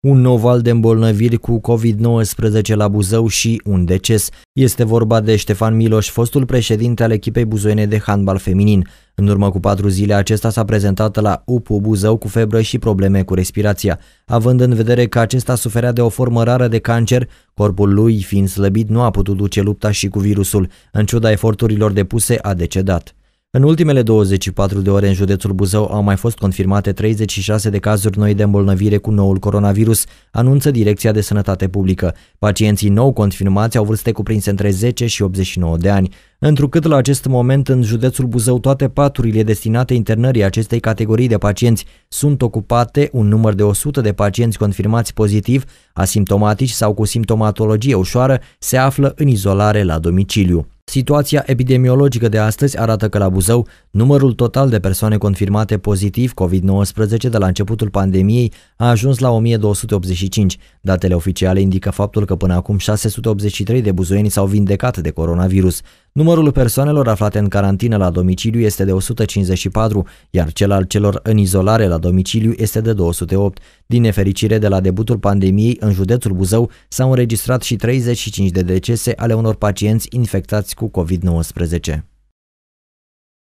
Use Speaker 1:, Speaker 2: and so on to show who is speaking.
Speaker 1: un nou val de îmbolnăviri cu COVID-19 la Buzău și un deces. Este vorba de Ștefan Miloș, fostul președinte al echipei buzoiene de handbal feminin. În urmă cu patru zile, acesta s-a prezentat la UPU Buzău cu febră și probleme cu respirația. Având în vedere că acesta suferea de o formă rară de cancer, corpul lui, fiind slăbit, nu a putut duce lupta și cu virusul. În ciuda eforturilor depuse, a decedat. În ultimele 24 de ore în județul Buzău au mai fost confirmate 36 de cazuri noi de îmbolnăvire cu noul coronavirus, anunță Direcția de Sănătate Publică. Pacienții nou confirmați au vârste cuprinse între 10 și 89 de ani. Întrucât la acest moment în județul Buzău toate paturile destinate internării acestei categorii de pacienți sunt ocupate, un număr de 100 de pacienți confirmați pozitiv, asimptomatici sau cu simptomatologie ușoară, se află în izolare la domiciliu. Situația epidemiologică de astăzi arată că la Buzău numărul total de persoane confirmate pozitiv COVID-19 de la începutul pandemiei a ajuns la 1285. Datele oficiale indică faptul că până acum 683 de buzoieni s-au vindecat de coronavirus. Numărul persoanelor aflate în carantină la domiciliu este de 154, iar cel al celor în izolare la domiciliu este de 208. Din nefericire, de la debutul pandemiei, în județul Buzău s-au înregistrat și 35 de decese ale unor pacienți infectați cu COVID-19.